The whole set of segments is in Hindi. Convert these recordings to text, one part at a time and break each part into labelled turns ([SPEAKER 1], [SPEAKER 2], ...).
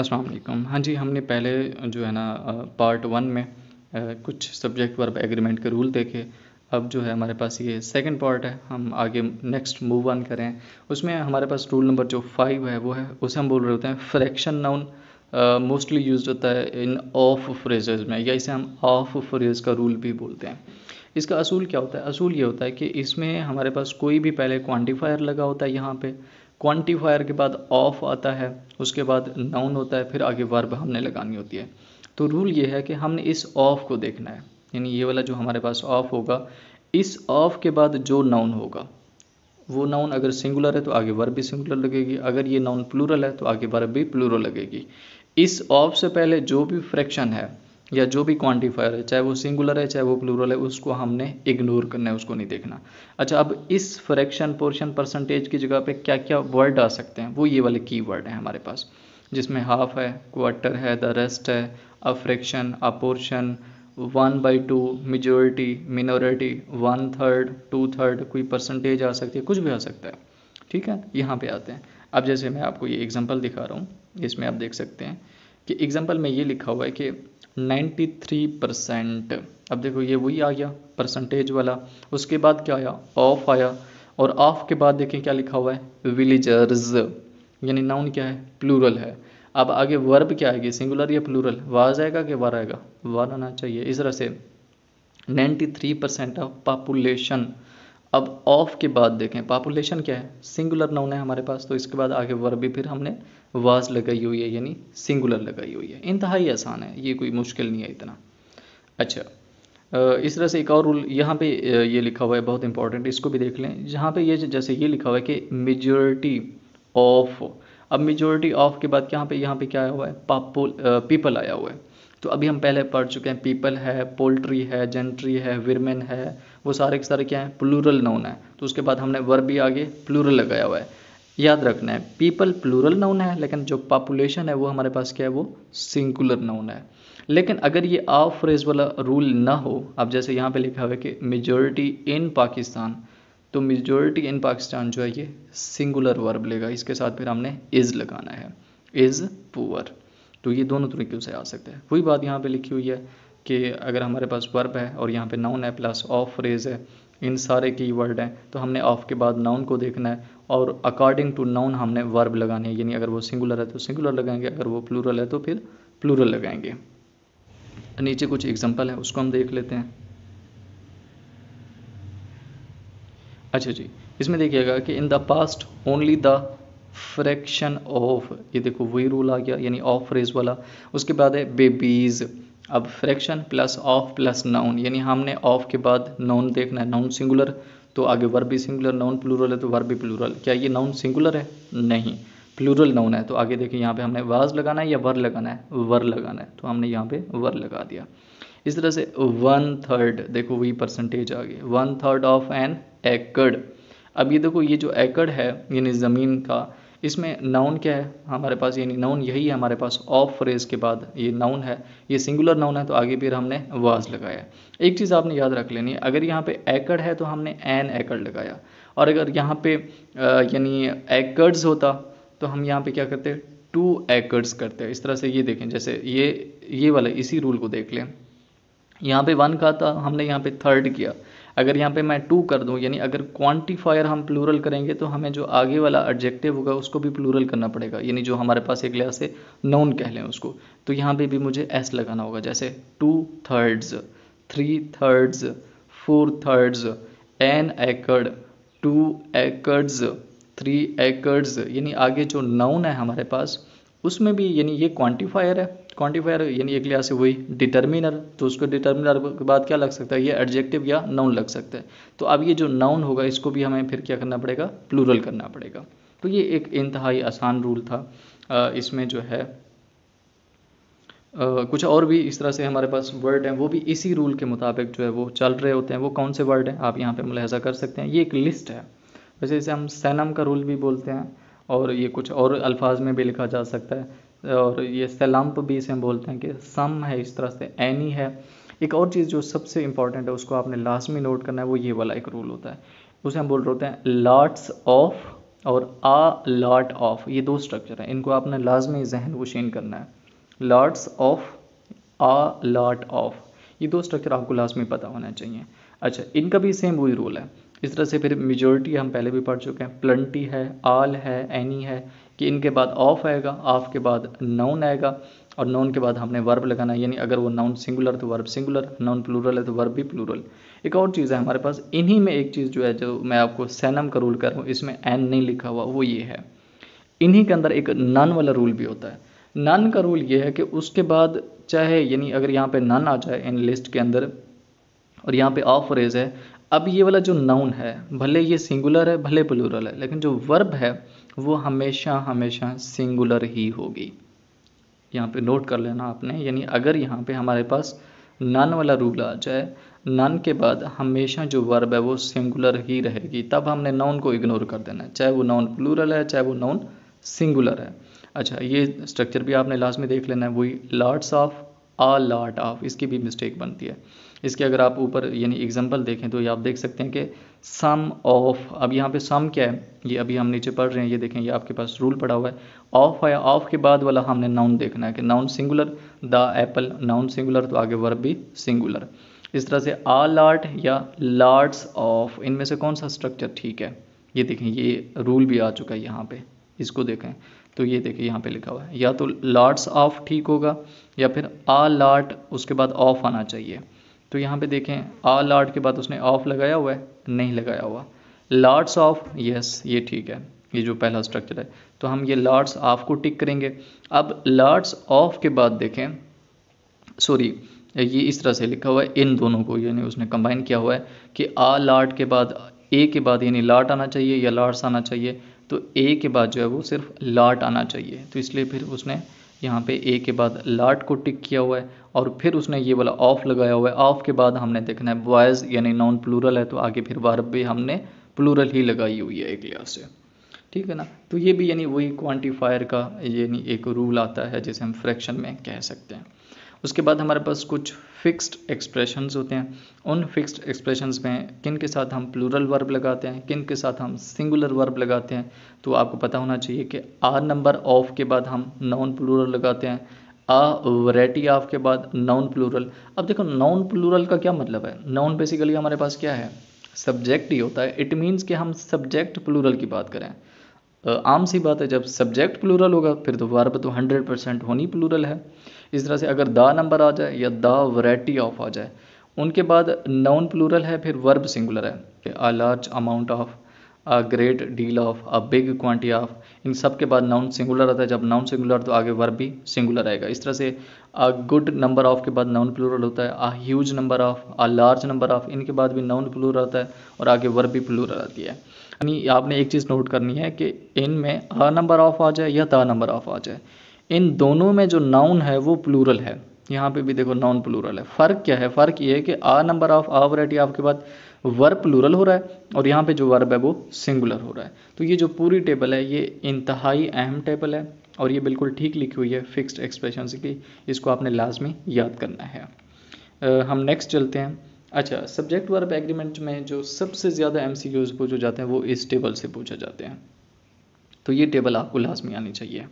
[SPEAKER 1] अस्सलाम वालेकुम हाँ जी हमने पहले जो है ना पार्ट वन में कुछ सब्जेक्ट वर्ब एग्रीमेंट के रूल देखे अब जो है हमारे पास ये सेकंड पार्ट है हम आगे नेक्स्ट मूव ऑन करें उसमें हमारे पास रूल नंबर जो फाइव है वो है उसे हम बोल रहे होते हैं फ्रैक्शन नाउन मोस्टली यूज होता है इन ऑफ फ्रेजेज में या इसे हम ऑफ फ्रेज का रूल भी बोलते हैं इसका असूल क्या होता है असूल ये होता है कि इसमें हमारे पास कोई भी पहले क्वान्टिफायर लगा होता है यहाँ पर क्वांटिफायर के बाद ऑफ आता है उसके बाद नाउन होता है फिर आगे वर्ब हमने लगानी होती है तो रूल ये है कि हमने इस ऑफ को देखना है यानी ये वाला जो हमारे पास ऑफ होगा इस ऑफ के बाद जो नाउन होगा वो नाउन अगर सिंगुलर है तो आगे वर्ब भी सिंगुलर लगेगी अगर ये नाउन प्लूरल है तो आगे वर्ब भी प्लूरल लगेगी इस ऑफ से पहले जो भी फ्रैक्शन है या जो भी क्वांटिफायर है चाहे वो सिंगुलर है चाहे वो प्लूरल है उसको हमने इग्नोर करना है उसको नहीं देखना अच्छा अब इस फ्रैक्शन पोर्शन परसेंटेज की जगह पे क्या क्या वर्ड आ सकते हैं वो ये वाले की वर्ड हैं हमारे पास जिसमें हाफ है क्वार्टर है द रेस्ट है a fraction a portion one by two majority minority one third two third कोई परसेंटेज आ सकती है कुछ भी आ सकता है ठीक है यहाँ पे आते हैं अब जैसे मैं आपको ये एग्जांपल दिखा रहा हूँ इसमें आप देख सकते हैं कि एग्जाम्पल में ये लिखा हुआ है कि 93 परसेंट अब देखो ये वही आ गया परसेंटेज वाला उसके बाद क्या आया ऑफ आया और ऑफ के बाद देखें क्या लिखा हुआ है विलेजर्स यानी नाउन क्या है प्लूरल है अब आगे वर्ब क्या आएगी सिंगुलर या प्लूरल वाज आएगा कि वार आएगा वार आना चाहिए इस तरह से 93 परसेंट ऑफ पॉपुलेशन अब ऑफ के बाद देखें पॉपुलेशन क्या है सिंगुलर नाउन है हमारे पास तो इसके बाद आगे वर्ब भी फिर हमने वाज लगाई हुई है यानी सिंगुलर लगाई हुई है इंतहाई आसान है ये कोई मुश्किल नहीं है इतना अच्छा इस तरह से एक और रूल यहाँ पे ये लिखा हुआ है बहुत इंपॉर्टेंट इसको भी देख लें जहाँ पे ये जैसे ये लिखा हुआ है कि मेजोरिटी ऑफ अब मेजोरिटी ऑफ के बाद यहाँ पे यहाँ पे क्या आया हुआ है पापुल पीपल आया हुआ है तो अभी हम पहले पढ़ चुके हैं पीपल है पोल्ट्री है जेंट्री है विरमेन है वो सारे के सारे क्या हैं प्लूरल नाउन है तो उसके बाद हमने वर्ब भी आगे प्लूरल लगाया हुआ है याद रखना है पीपल प्लूरल नाउन है लेकिन जो पॉपुलेशन है वो हमारे पास क्या है वो सिंगुलर नाउन है लेकिन अगर ये ऑफ फ्रेज वाला रूल ना हो अब जैसे यहाँ पे लिखा हुआ है कि मेजोरिटी इन पाकिस्तान तो मेजोरिटी इन पाकिस्तान जो है ये सिंगुलर वर्ब लेगा इसके साथ फिर हमने इज़ लगाना है इज़ पुअर तो ये दोनों तरीक़ों से आ सकता है वही बात यहाँ पे लिखी हुई है कि अगर हमारे पास वर्ब है और यहाँ पे नाउन है प्लस ऑफ फ्रेज है इन सारे की वर्ड हैं तो हमने ऑफ के बाद नाउन को देखना है और अकॉर्डिंग टू नाउन हमने वर्ब लगानी है यानी अगर वो सिंगुलर है तो सिंगुलर लगाएंगे अगर वो प्लूरल है तो फिर प्लूरल लगाएंगे नीचे कुछ एग्जाम्पल है उसको हम देख लेते हैं अच्छा जी इसमें देखिएगा कि in the past only the fraction of ये देखो वही रूल आ गया यानी ऑफ फ्रेज वाला उसके बाद है बेबीज़ अब fraction plus of plus noun यानी हमने ऑफ के बाद नाउन देखना है नाउन सिंगुलर तो आगे वर्ब भी सिंगुलर नाउन प्लूरल है तो वर्ब भी प्लूरल क्या ये नाउन सिंगुलर है नहीं प्लूरल नाउन है तो आगे देखिए यहाँ पे हमने वाज लगाना है या वर लगाना है वर लगाना है तो हमने यहाँ पे वर लगा दिया इस तरह से वन थर्ड देखो वही परसेंटेज आ गई वन थर्ड ऑफ एन एकड़ अब ये देखो ये जो एकड़ है यानी ज़मीन का इसमें नाउन क्या है हमारे पास यानी नाउन यही है हमारे पास ऑफ फ्रेज के बाद ये नाउन है ये सिंगुलर नाउन है तो आगे फिर हमने वाज लगाया एक चीज़ आपने याद रख लेनी है अगर यहाँ पे एकड़ है तो हमने एन एकड़ लगाया और अगर यहाँ पे यानी एकर्स होता तो हम यहाँ पे क्या करते टू एकर्स करते हैं इस तरह से ये देखें जैसे ये ये वाला इसी रूल को देख लें यहाँ पे वन का था हमने यहाँ पे थर्ड किया अगर यहाँ पे मैं टू कर दूँ यानी अगर क्वांटिफायर हम प्लूरल करेंगे तो हमें जो आगे वाला एडजेक्टिव होगा उसको भी प्लूरल करना पड़ेगा यानी जो हमारे पास एक लिहाज से नोन कह लें उसको तो यहाँ पर भी मुझे एस लगाना होगा जैसे two thirds three thirds four thirds an acre two acres three acres यानी आगे जो नाउन है हमारे पास उसमें भी यानी ये क्वांटिफायर है क्वांटिफायर यानी एक लिहाज से वही डिटर्मिनर तो उसको डिटर्मिनर के बाद क्या लग सकता है ये एडजेक्टिव या नाउन लग सकता है तो अब ये जो नाउन होगा इसको भी हमें फिर क्या करना पड़ेगा प्लूरल करना पड़ेगा तो ये एक इंतहाई आसान रूल था इसमें जो है कुछ और भी इस तरह से हमारे पास वर्ड हैं वो भी इसी रूल के मुताबिक जो है वो चल रहे होते हैं वो कौन से वर्ड हैं आप यहाँ पे मुलहजा कर सकते हैं ये एक लिस्ट है वैसे जैसे हम सैनम का रूल भी बोलते हैं और ये कुछ और अल्फाज में भी लिखा जा सकता है और ये सलम्प भी इसे हम बोलते हैं कि सम है इस तरह से एनी है एक और चीज़ जो सबसे इंपॉर्टेंट है उसको आपने लास्ट में नोट करना है वो ये वाला एक रूल होता है उसे हम बोल रहे होते हैं लॉट्स ऑफ और आ लॉट ऑफ ये दो स्ट्रक्चर हैं इनको आपने लाजमी जहन वशीन करना है lots of a lot of ये दो स्ट्रक्चर आपको लाजमी पता होना चाहिए अच्छा इनका भी सेम वही रूल है इस तरह से फिर मेजोरिटी हम पहले भी पढ़ चुके हैं प्लंटी है आल है एनी है कि इनके बाद ऑफ आएगा ऑफ के बाद नाउन आएगा और नाउन के बाद हमने वर्ब लगाना है यानी अगर वो नाउन सिंगुलर तो वर्ब सिंगुलर नाउन प्लूरल है तो वर्ब तो भी प्लूरल एक और चीज़ है हमारे पास इन्हीं में एक चीज़ जो है जो मैं आपको सैनम का रूल कर रहा हूँ इसमें एन नहीं लिखा हुआ वो ये है इन्हीं के अंदर एक नन वाला रूल भी होता है नन का रूल ये है कि उसके बाद चाहे यानी अगर यहाँ पे नन आ जाए इन लिस्ट के अंदर और यहाँ पे ऑफ रेज है अब ये वाला जो नाउन है भले ये सिंगुलर है भले प्लूरल है लेकिन जो वर्ब है वो हमेशा हमेशा सिंगुलर ही होगी यहाँ पे नोट कर लेना आपने यानी अगर यहाँ पे हमारे पास नन वाला रूल आ जाए नन के बाद हमेशा जो वर्ब है वो सिंगुलर ही रहेगी तब हमने नाउन को इग्नोर कर देना है चाहे वो नाउन प्लूरल है चाहे वो नाउन सिंगुलर है अच्छा ये स्ट्रक्चर भी आपने लास्ट में देख लेना है वही lots of a lot of इसकी भी मिस्टेक बनती है इसके अगर आप ऊपर यानी एग्जांपल देखें तो ये आप देख सकते हैं कि सम ऑफ अब यहाँ पे सम क्या है ये अभी हम नीचे पढ़ रहे हैं ये देखें ये आपके पास रूल पड़ा हुआ है ऑफ है ऑफ के बाद वाला हमने नाउन देखना है कि noun singular the apple noun singular तो आगे वर्ब भी सिंगुलर इस तरह से आ लाट या लार्ड्स ऑफ इनमें से कौन सा स्ट्रक्चर ठीक है ये देखें ये रूल भी आ चुका है यहाँ पे इसको देखें तो ये देखिए यहाँ पे लिखा हुआ है या तो लाट्स ऑफ ठीक होगा या फिर आ लाट उसके बाद ऑफ आना चाहिए तो यहाँ पे देखें आ लाट के बाद उसने ऑफ लगाया हुआ है नहीं लगाया हुआ लाट्स ऑफ यस ये ठीक है ये जो पहला स्ट्रक्चर है तो हम ये लाट्स ऑफ को टिक करेंगे अब लाट्स ऑफ के बाद देखें सॉरी ये इस तरह से लिखा हुआ है इन दोनों को यानी उसने कंबाइन किया हुआ है कि आ लाट के बाद ए के बाद यानी लाट आना चाहिए या लाट्स आना चाहिए तो ए के बाद जो है वो सिर्फ लाट आना चाहिए तो इसलिए फिर उसने यहाँ पे ए के बाद लाट को टिक किया हुआ है और फिर उसने ये वाला ऑफ लगाया हुआ है ऑफ के बाद हमने देखना है बॉयज़ यानी नॉन प्लूरल है तो आगे फिर वर्ब भी हमने प्लूरल ही लगाई हुई है एक लिहाज से ठीक है ना तो ये भी यानी वही क्वांटिफायर का यानी एक रूल आता है जिसे हम फ्रैक्शन में कह सकते हैं उसके बाद हमारे पास कुछ फिक्स्ड एक्सप्रेशंस होते हैं उन फिक्स्ड एक्सप्रेशंस में किन के साथ हम प्लूरल वर्ब लगाते हैं किन के साथ हम सिंगुलर वर्ब लगाते हैं तो आपको पता होना चाहिए कि आर नंबर ऑफ के बाद हम नॉन प्लूरल लगाते हैं अ वैरायटी ऑफ के बाद नॉन प्लूरल अब देखो नॉन प्लूरल का क्या मतलब है नॉन बेसिकली हमारे पास क्या है सब्जेक्ट ही होता है इट मीन्स कि हम सब्जेक्ट प्लूरल की बात करें आम सी बात है जब सब्जेक्ट प्लूरल होगा फिर तो वर्ब तो हंड्रेड परसेंट होनी प्लूरल है इस तरह से अगर दा नंबर आ जाए या दा वैरायटी ऑफ आ जाए उनके बाद नाउन प्लूरल है फिर वर्ब सिंगुलर है a large amount of a great deal of a big quantity of इन सब के बाद नाउन सिंगुलर आता है जब नाउन सिंगुलर तो आगे वर्ब भी सिंगुलर आएगा इस तरह से अ गुड नंबर ऑफ के बाद नाउन प्लूरल होता है a huge number of a large number of इनके बाद भी नाउन प्लूरल आता है और आगे वर्ब भी प्लूरल आती है यानी आपने एक चीज़ नोट करनी है कि इनमें अ नंबर ऑफ आ जाए या द नंबर ऑफ आ जाए इन दोनों में जो नाउन है वो प्लूरल है यहाँ पे भी देखो नाउन प्लूरल है फ़र्क क्या है फ़र्क ये है कि a number of a variety आपके बाद वर्ब प्लूरल हो रहा है और यहाँ पे जो वर्ब है वो सिंगुलर हो रहा है तो ये जो पूरी टेबल है ये इंतहाई अहम टेबल है और ये बिल्कुल ठीक लिखी हुई है फिक्स्ड एक्सप्रेशन की इसको आपने लाजमी याद करना है आ, हम नेक्स्ट चलते हैं अच्छा सब्जेक्ट वर्ब एग्रीमेंट में जो सबसे ज़्यादा एम सी पूछे जाते हैं वो इस टेबल से पूछे जाते हैं तो ये टेबल आपको लाजमी आनी चाहिए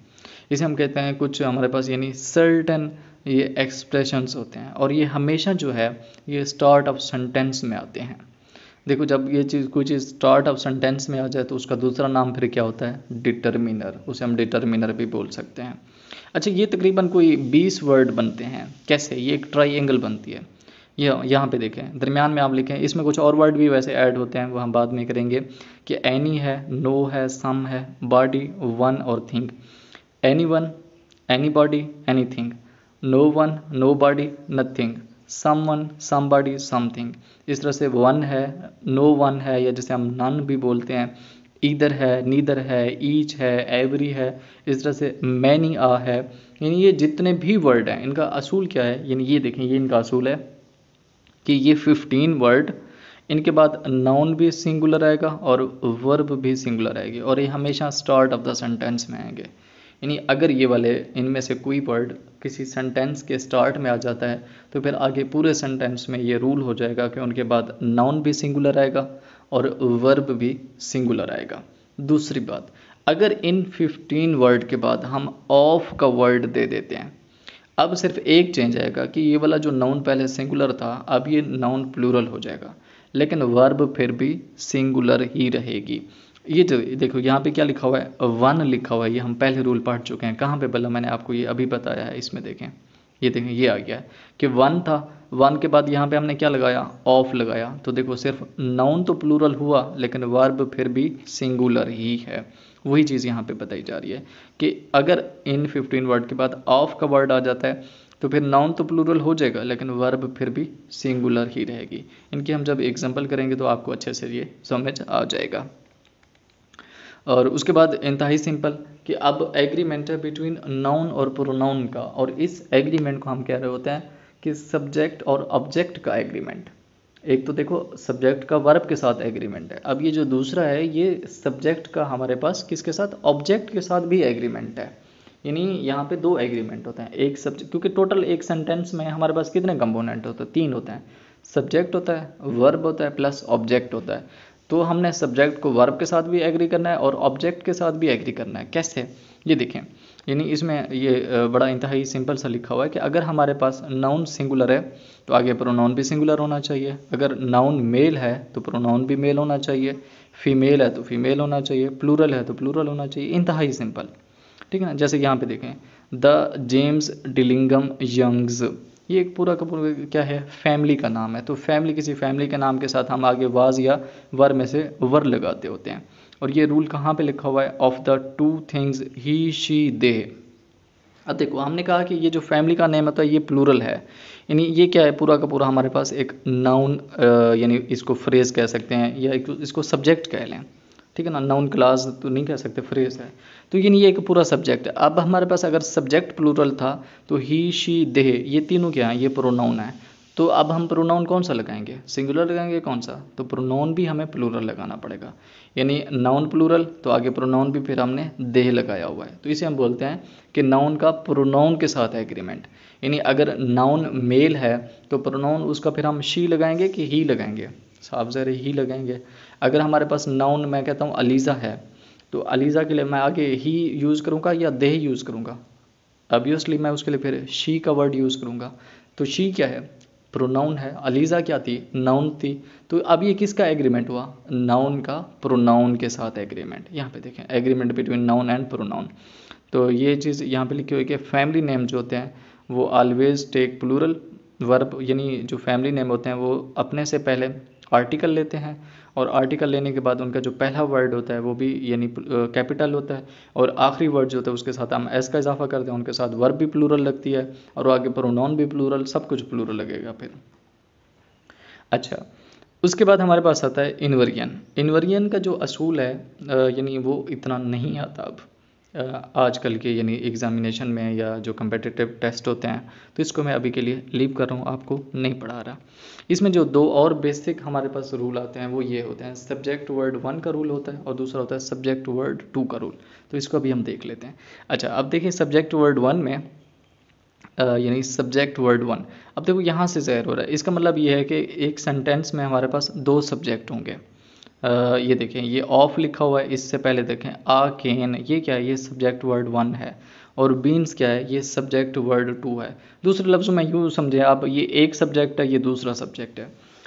[SPEAKER 1] इसे हम कहते हैं कुछ हमारे पास यानी सर्टन ये एक्सप्रेशंस होते हैं और ये हमेशा जो है ये स्टार्ट ऑफ सेंटेंस में आते हैं देखो जब ये चीज़ कोई चीज़ स्टार्ट ऑफ सेंटेंस में आ जाए तो उसका दूसरा नाम फिर क्या होता है डिटर्मिनर उसे हम डिटर्मिनर भी बोल सकते हैं अच्छा ये तकरीबन कोई बीस वर्ड बनते हैं कैसे ये एक ट्राइंगल बनती है ये यह, यहाँ पे देखें दरमियान में आप लिखें इसमें कुछ और वर्ड भी वैसे ऐड होते हैं वो हम बाद में करेंगे कि एनी है नो है सम है बॉडी वन और think anyone anybody anything no one nobody nothing someone somebody something इस तरह से वन है नो वन है या जैसे हम नन भी बोलते हैं इधर है नीदर है ईच है एवरी है इस तरह से मैनी आ है यानी ये जितने भी वर्ड हैं इनका असूल क्या है यानी ये देखें ये इनका असूल है कि ये फिफ्टीन वर्ड इनके बाद नाउन भी सिंगुलर आएगा और वर्ब भी सिंगुलर आएगी और ये हमेशा स्टार्ट ऑफ द सेंटेंस में आएंगे यानी अगर ये वाले इनमें से कोई वर्ड किसी सेंटेंस के स्टार्ट में आ जाता है तो फिर आगे पूरे सेंटेंस में ये रूल हो जाएगा कि उनके बाद नाउन भी सिंगुलर आएगा और वर्ब भी सिंगुलर आएगा दूसरी बात अगर इन 15 वर्ड के बाद हम ऑफ का वर्ड दे देते हैं अब सिर्फ एक चेंज आएगा कि ये वाला जो नाउन पहले सिंगुलर था अब ये नाउन प्लूरल हो जाएगा लेकिन वर्ब फिर भी सिंगुलर ही रहेगी ये जो तो देखो यहाँ पे क्या लिखा हुआ है वन लिखा हुआ है ये हम पहले रूल पढ़ चुके हैं कहाँ पे बल्ला मैंने आपको ये अभी बताया है इसमें देखें ये देखें ये आ गया है कि वन था वन के बाद यहाँ पे हमने क्या लगाया ऑफ लगाया तो देखो सिर्फ नाउन तो प्लूरल हुआ लेकिन वर्ब फिर भी सिंगुलर ही है वही चीज़ यहाँ पे बताई जा रही है कि अगर इन फिफ्टीन वर्ड के बाद ऑफ का वर्ड आ जाता है तो फिर नाउन तो प्लूरल हो जाएगा लेकिन वर्ब फिर भी सिंगुलर ही रहेगी इनकी हम जब एग्जाम्पल करेंगे तो आपको अच्छे से ये समझ आ जाएगा और उसके बाद इंतहाई सिंपल कि अब एग्रीमेंट है बिटवीन नाउन और प्रोनाउन का और इस एग्रीमेंट को हम कह रहे होते हैं कि सब्जेक्ट और ऑब्जेक्ट का एग्रीमेंट एक तो देखो सब्जेक्ट का वर्ब के साथ एग्रीमेंट है अब ये जो दूसरा है ये सब्जेक्ट का हमारे पास किसके साथ ऑब्जेक्ट के साथ भी एग्रीमेंट है यानी यहाँ पे दो एग्रीमेंट होते हैं एक सब्जेक्ट क्योंकि टोटल एक सेंटेंस में हमारे पास कितने कंपोनेंट होते हैं तीन होते हैं सब्जेक्ट होता है वर्ब होता है प्लस ऑब्जेक्ट होता है तो हमने सब्जेक्ट को वर्ब के साथ भी एग्री करना है और ऑब्जेक्ट के साथ भी एग्री करना है कैसे ये देखें यानी इसमें ये बड़ा इंतहाई सिंपल सा लिखा हुआ है कि अगर हमारे पास नाउन सिंगुलर है तो आगे प्रोनाउन भी सिंगुलर होना चाहिए अगर नाउन मेल है तो प्रोनाउन भी मेल होना चाहिए फीमेल है तो फीमेल होना चाहिए प्लूरल है तो प्लूरल होना चाहिए इंतहाई सिंपल ठीक है ना जैसे यहाँ पे देखें द जेम्स डिलिंगम यंग्स ये एक पूरा का पूरा क्या है फैमिली का नाम है तो फैमिली किसी फैमिली के नाम के साथ हम आगे वाज या वर में से वर लगाते होते हैं और ये रूल कहाँ पे लिखा हुआ है of the two things he she they अब देखो हमने कहा कि ये जो फैमिली का नेम होता है तो ये प्लूरल है यानी ये क्या है पूरा का पूरा हमारे पास एक नाउन यानी इसको फ्रेज कह सकते हैं या इसको सब्जेक्ट कह लें ठीक है ना नाउन क्लास तो नहीं कह सकते फ्रेज है तो लेकिन ये एक पूरा सब्जेक्ट है अब हमारे पास अगर सब्जेक्ट प्लूरल था तो ही शी देह ये तीनों क्या हैं ये प्रोनाउन है तो अब हम प्रोनाउन कौन सा लगाएंगे सिंगुलर लगाएंगे कौन सा तो प्रोनाउन भी हमें प्लूरल लगाना पड़ेगा यानी नाउन प्लूरल तो आगे प्रोनाउन भी फिर हमने देह लगाया हुआ है तो इसे हम बोलते हैं कि नाउन का प्रोनाउन के साथ है एग्रीमेंट यानी अगर नाउन मेल है तो प्रोनाउन उसका फिर हम शी लगाएंगे कि ही लगाएंगे साफ ज़र ही लगेंगे अगर हमारे पास नाउन मैं कहता हूँ अलीज़ा है तो अलीज़ा के लिए मैं आगे ही यूज़ करूँगा या दे यूज़ करूँगा ऑबियसली मैं उसके लिए फिर शी का वर्ड यूज़ करूँगा तो शी क्या है प्रोनाउन है अलीज़ा क्या थी नाउन थी तो अब ये किसका एग्रीमेंट हुआ नाउन का प्रोनाउन के साथ एग्रीमेंट यहाँ पे देखें agreement between noun and pronoun तो ये चीज़ यहाँ पे लिखी हुई कि फैमिली नेम जो होते हैं वो ऑलवेज़ टेक प्लूरल वर्ब यानी जो फैमिली नेम होते हैं वो अपने से पहले आर्टिकल लेते हैं और आर्टिकल लेने के बाद उनका जो पहला वर्ड होता है वो भी यानी कैपिटल होता है और आखिरी वर्ड जो होता है उसके साथ हम एस का इजाफा करते हैं उनके साथ वर्ब भी प्लूरल लगती है और आगे पर नॉन भी प्लूरल सब कुछ प्लूरल लगेगा फिर अच्छा उसके बाद हमारे पास आता है इनवरियन इनवरियन का जो असूल है यानी वो इतना नहीं आता अब आजकल के यानी एग्ज़ामिनेशन में या जो कम्पटिटिव टेस्ट होते हैं तो इसको मैं अभी के लिए लीव कर रहा हूँ आपको नहीं पढ़ा रहा इसमें जो दो और बेसिक हमारे पास रूल आते हैं वो ये होते हैं सब्जेक्ट वर्ड वन का रूल होता है और दूसरा होता है सब्जेक्ट वर्ड टू का रूल तो इसको अभी हम देख लेते हैं अच्छा अब देखिए सब्जेक्ट वर्ड वन में यानी सब्जेक्ट वर्ड वन अब देखो यहाँ से ज़हर हो रहा है इसका मतलब ये है कि एक सेंटेंस में हमारे पास दो सब्जेक्ट होंगे ये देखें ये ऑफ लिखा हुआ है इससे पहले देखें आ केन ये क्या है ये सब्जेक्ट वर्ड वन है और बीन्स क्या है ये सब्जेक्ट वर्ड टू है दूसरे लफ्ज़ों में यूँ समझें आप ये एक सब्जेक्ट है ये दूसरा सब्जेक्ट है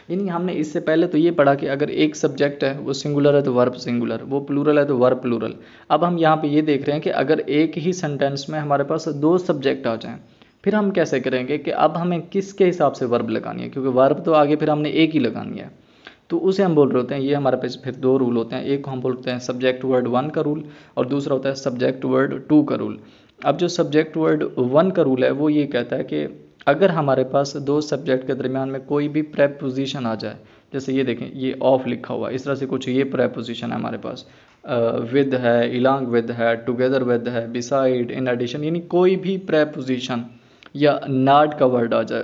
[SPEAKER 1] यानी हमने इससे पहले तो ये पढ़ा कि अगर एक सब्जेक्ट है वो सिंगुलर है तो वर्ब सिंगुलर वो प्लूरल है तो वर्ब प्लूरल अब हम यहाँ पे ये देख रहे हैं कि अगर एक ही सेंटेंस में हमारे पास दो सब्जेक्ट आ जाएं फिर हम कैसे करेंगे कि अब हमें किसके हिसाब से वर्ब लगानी है क्योंकि वर्ब तो आगे फिर हमने एक ही लगानी है तो उसे हम बोल रहे होते हैं ये हमारे पास फिर दो रूल होते हैं एक को हम बोलते हैं सब्जेक्ट वर्ड वन का रूल और दूसरा होता है सब्जेक्ट वर्ड टू का रूल अब जो सब्जेक्ट वर्ड वन का रूल है वो ये कहता है कि अगर हमारे पास दो सब्जेक्ट के दरमियान में कोई भी प्रेपोजिशन आ जाए जैसे ये देखें ये ऑफ लिखा हुआ इस तरह से कुछ ये प्रेपोजिशन है हमारे पास विद uh, है इलांग विद है टुगेदर विद है बिसाइड इन एडिशन यानी कोई भी प्रेपोजिशन या नाड का वर्ड आ जाए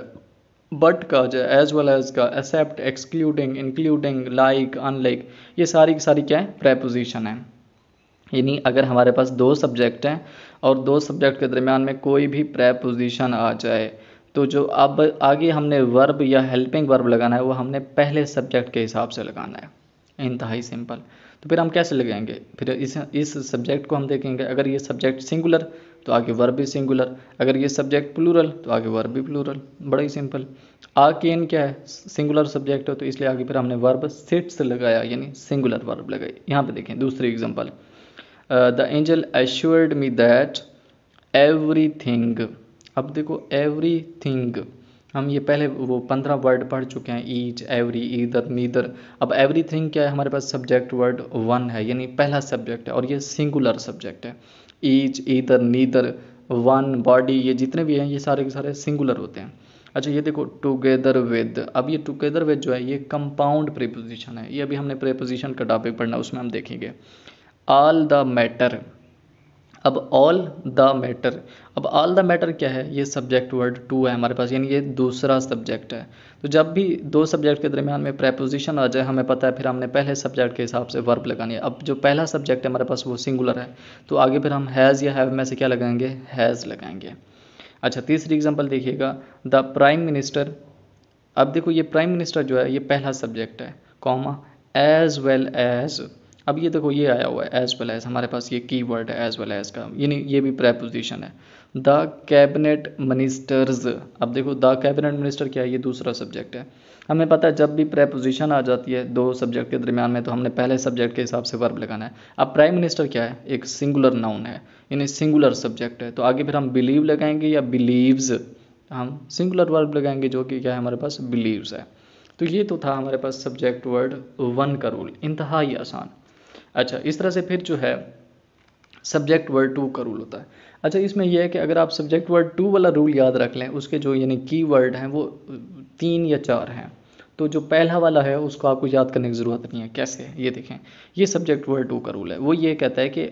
[SPEAKER 1] बट का जो एज वेल एज का except excluding including like unlike ये सारी की सारी क्या है प्रेपोजिशन है यानी अगर हमारे पास दो सब्जेक्ट हैं और दो सब्जेक्ट के दरमियान में कोई भी प्रेपोजिशन आ जाए तो जो अब आगे हमने वर्ब या हेल्पिंग वर्ब लगाना है वो हमने पहले सब्जेक्ट के हिसाब से लगाना है इंतहाई सिंपल तो फिर हम कैसे लगाएंगे फिर इस इस सब्जेक्ट को हम देखेंगे अगर ये सब्जेक्ट सिंगुलर तो आगे वर्ब भी सिंगुलर अगर ये सब्जेक्ट प्लूरल तो आगे वर्ब भी प्लूरल बड़ा ही सिंपल आ एन क्या है सिंगुलर सब्जेक्ट हो तो इसलिए आगे फिर हमने वर्ब सिट्स लगाया यानी सिंगुलर वर्ब लगाई यहाँ पे देखें दूसरी example the angel assured me that everything अब देखो एवरी थिंग हम ये पहले वो पंद्रह वर्ड पढ़ चुके हैं ईच एवरी ईदर मीदर अब एवरी थिंग क्या है हमारे पास सब्जेक्ट वर्ड वन है यानी पहला सब्जेक्ट है और ये सिंगुलर सब्जेक्ट है each either neither one body ये जितने भी हैं ये सारे के सारे सिंगुलर होते हैं अच्छा ये देखो टुगेदर विद अब ये टुगेदर विद जो है ये कंपाउंड प्रीपोजिशन है ये अभी हमने प्रीपोजिशन का टॉपिक पढ़ना उसमें हम देखेंगे ऑल द मैटर अब ऑल द मैटर अब ऑल द मैटर क्या है ये सब्जेक्ट वर्ड टू है हमारे पास यानी ये दूसरा सब्जेक्ट है तो जब भी दो सब्जेक्ट के दरमियान में प्रेपोजिशन आ जाए हमें पता है फिर हमने पहले सब्जेक्ट के हिसाब से वर्ब लगानी है अब जो पहला सब्जेक्ट है हमारे पास वो सिंगुलर है तो आगे फिर हम हैज़ या हैव में से क्या लगाएंगे हैज़ लगाएंगे अच्छा तीसरी एग्जाम्पल देखिएगा द प्राइम मिनिस्टर अब देखो ये प्राइम मिनिस्टर जो है ये पहला सब्जेक्ट है कॉमा एज वेल एज अब ये देखो ये आया हुआ है एज वेल एज हमारे पास ये की वर्ड है एज वेल एज का यानी ये भी प्रेपोजिशन है द कैबिनेट मिनिस्टर्स अब देखो द कैबिनेट मिनिस्टर क्या है ये दूसरा सब्जेक्ट है हमें पता है जब भी प्रेपोजिशन आ जाती है दो सब्जेक्ट के दरमियान में तो हमने पहले सब्जेक्ट के हिसाब से वर्ब लगाना है अब प्राइम मिनिस्टर क्या है एक सिंगुलर नाउन है यानी सिंगुलर सब्जेक्ट है तो आगे फिर हम बिलीव लगाएंगे या बिलीव्स हम सिंगुलर वर्ब लगाएंगे जो कि क्या है हमारे पास बिलीव्स है तो ये तो था हमारे पास सब्जेक्ट वर्ड वन का रूल इंतहाई आसान अच्छा इस तरह से फिर जो है सब्जेक्ट वर्ड टू का रूल होता है अच्छा इसमें यह है कि अगर आप सब्जेक्ट वर्ड टू वाला रूल याद रख लें उसके जो यानी की वर्ड हैं वो तीन या चार हैं तो जो पहला वाला है उसको आपको याद करने की ज़रूरत नहीं है कैसे ये देखें ये सब्जेक्ट वर्ड टू का रूल है वो ये कहता है कि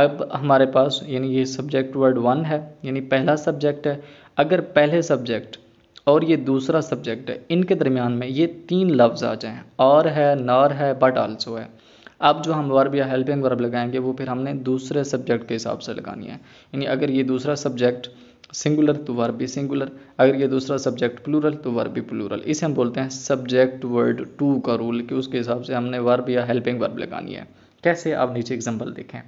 [SPEAKER 1] अब हमारे पास यानी ये सब्जेक्ट वर्ड वन है यानी पहला सब्जेक्ट है अगर पहले सब्जेक्ट और ये दूसरा सब्जेक्ट है इनके दरमियान में ये तीन लफ्ज़ आ जाएँ और है नार है बट आल्सो है अब जो हम वर्ब या हेल्पिंग वर्ब लगाएंगे वो फिर हमने दूसरे सब्जेक्ट के हिसाब से लगानी है यानी अगर ये दूसरा सब्जेक्ट सिंगुलर तो वर्ब भी सिंगुलर अगर ये दूसरा सब्जेक्ट प्लूरल तो वर्ब भी प्लूरल इसे हम बोलते हैं सब्जेक्ट वर्ड टू का रूल कि उसके हिसाब से हमने वर्ब या हेल्पिंग वर्ब लगानी है कैसे आप नीचे एग्जाम्पल देखें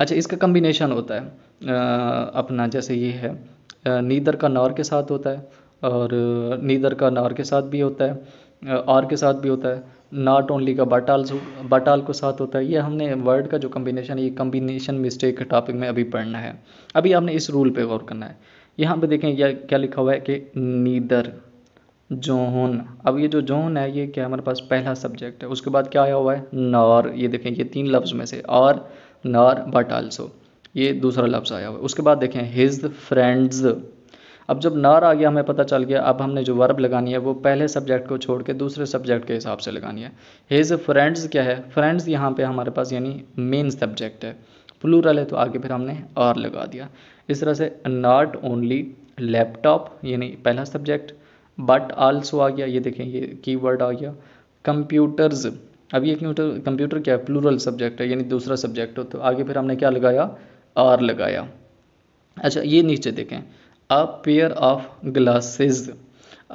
[SPEAKER 1] अच्छा इसका कम्बिनेशन होता है आ, अपना जैसे ये है नीदर का नॉर के साथ होता है और नीदर का नॉर के साथ भी होता है और के साथ भी होता है नॉट ओनली का बट आल्सो बट आल को साथ होता है ये हमने वर्ड का जो कम्बिनेशन है ये कम्बिनेशन मिस्टेक टॉपिक में अभी पढ़ना है अभी आपने इस रूल पे गौर करना है यहाँ पे देखें यह क्या लिखा हुआ है कि नीदर जोहन अब ये जो जोहन है ये क्या हमारे पास पहला सब्जेक्ट है उसके बाद क्या आया हुआ है नॉर ये देखें ये तीन लफ्ज़ में से और नॉर बट आल्सो ये दूसरा लफ्ज़ आया हुआ है उसके बाद देखें हिज फ्रेंड्स अब जब नर आ गया हमें पता चल गया अब हमने जो वर्ब लगानी है वो पहले सब्जेक्ट को छोड़ के दूसरे सब्जेक्ट के हिसाब से लगानी है हेज फ्रेंड्स क्या है फ्रेंड्स यहाँ पे हमारे पास यानी मेन सब्जेक्ट है प्लूरल है तो आगे फिर हमने आर लगा दिया इस तरह से नॉट ओनली लैपटॉप यानी पहला सब्जेक्ट बट आल्सो आ गया ये देखें ये कीवर्ड आ गया कंप्यूटर्स अब ये कंप्यूटर कंप्यूटर क्या है प्लूरल सब्जेक्ट है यानी दूसरा सब्जेक्ट हो तो आगे फिर हमने क्या लगाया आर लगाया अच्छा ये नीचे देखें अ पेयर ऑफ ग्लासेस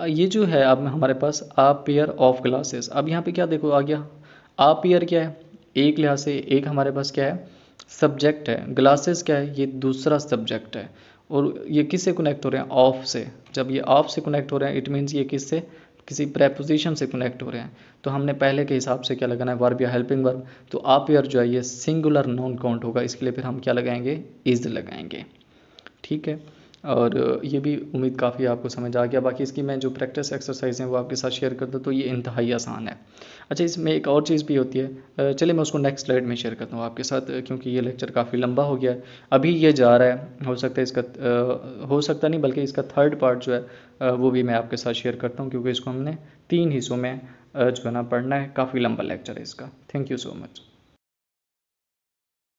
[SPEAKER 1] ये जो है अब हमारे पास आ पेयर ऑफ ग्लासेस अब यहाँ पे क्या देखो आ गया आ पेयर क्या है एक लिहाज से एक हमारे पास क्या है सब्जेक्ट है ग्लासेस क्या है ये दूसरा सब्जेक्ट है और ये किससे कनेक्ट हो रहे हैं ऑफ से जब ये ऑफ से कनेक्ट हो रहे हैं इट मीन्स ये किससे किसी प्रेपोजिशन से कनेक्ट हो रहे हैं तो हमने पहले के हिसाब से क्या लगाना है वर्ब या हेल्पिंग वर्ब तो आप पेयर जो है ये सिंगुलर नॉन काउंट होगा इसके लिए फिर हम क्या लगाएंगे इज लगाएंगे ठीक है और ये भी उम्मीद काफ़ी आपको समझ आ गया बाकी इसकी मैं जो प्रैक्टिस एक्सरसाइज हैं वो आपके साथ शेयर करता हूँ तो ये इंतहाई आसान है अच्छा इसमें एक और चीज़ भी होती है चलिए मैं उसको नेक्स्ट स्लाइड में शेयर करता हूँ आपके साथ क्योंकि ये लेक्चर काफ़ी लंबा हो गया है अभी ये जा रहा है हो सकता है इसका हो सकता नहीं बल्कि इसका थर्ड पार्ट जो है वो भी मैं आपके साथ शेयर करता हूँ क्योंकि इसको हमने तीन हिस्सों में जो है ना पढ़ना है काफ़ी लंबा लेक्चर है इसका थैंक यू सो मच